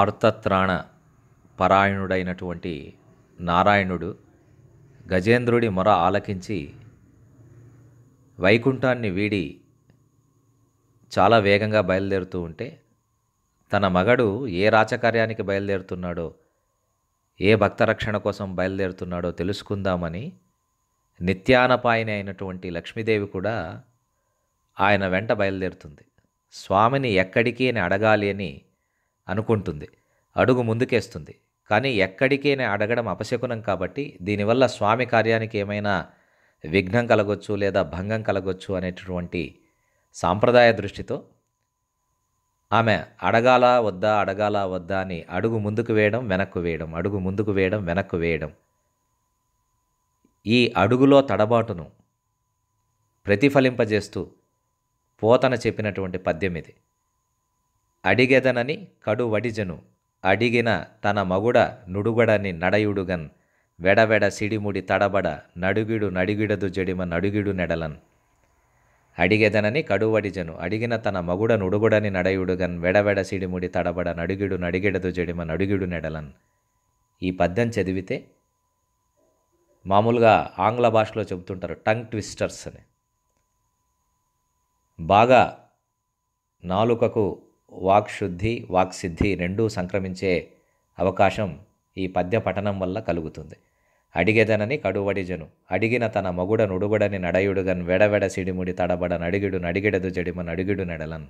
ఆర్తత్రాణ పరాయణుడైనటువంటి నారాయణుడు గజేంద్రుడి మొర ఆలకించి వైకుంఠాన్ని వీడి చాలా వేగంగా బయలుదేరుతూ ఉంటే తన మగడు ఏ రాచకార్యానికి బయలుదేరుతున్నాడో ఏ భక్త రక్షణ కోసం బయలుదేరుతున్నాడో తెలుసుకుందామని నిత్యానపాయని అయినటువంటి లక్ష్మీదేవి కూడా ఆయన వెంట బయలుదేరుతుంది స్వామిని ఎక్కడికి అని అడగాలి అని అనుకుంటుంది అడుగు ముందుకేస్తుంది కానీ ఎక్కడికే అడగడం అపశకునం కాబట్టి దీనివల్ల స్వామి కార్యానికి ఏమైనా విఘ్నం కలగొచ్చు లేదా భంగం కలగొచ్చు అనేటటువంటి సాంప్రదాయ దృష్టితో ఆమె అడగాలా వద్దా అడగాలా వద్దా అని అడుగు ముందుకు వేయడం వెనక్కు వేయడం అడుగు ముందుకు వేయడం వెనక్కు వేయడం ఈ అడుగులో తడబాటును ప్రతిఫలింపజేస్తూ పోతన చెప్పినటువంటి పద్యం ఇది అడిగెదనని కడు వడిజను అడిగిన తన మగుడ నుడుగడని నడయుడుగన్ వెడవెడ సిడిముడి తడబడ నడుగిడు నడిగిడదు జడిమ నడుగిడు నెడలన్ అడిగెదనని కడువడిజను అడిగిన తన మగుడ నుడుగుడని నడయుడుగన్ వెడవెడ సిడిముడి తడబడ నడుగిడు నడిగిడదు జడిమ నడుగిడు నెడలన్ ఈ పద్యం చదివితే మామూలుగా ఆంగ్ల భాషలో చెబుతుంటారు టంగ్ ట్విస్టర్స్ అని బాగా నాలుకకు వాక్శుద్ధి వాక్సిద్ధి రెండూ సంక్రమించే అవకాశం ఈ పద్య పఠనం వల్ల కలుగుతుంది అడిగెదనని కడువడిజను అడిగిన తన మొగుడ నుడుగుడని నడయుడుగన్ వెడవెడ సిడిముడి తడబడ నడిగిడు నడిగిడదు జడిమ నడిగిడు నెడలన్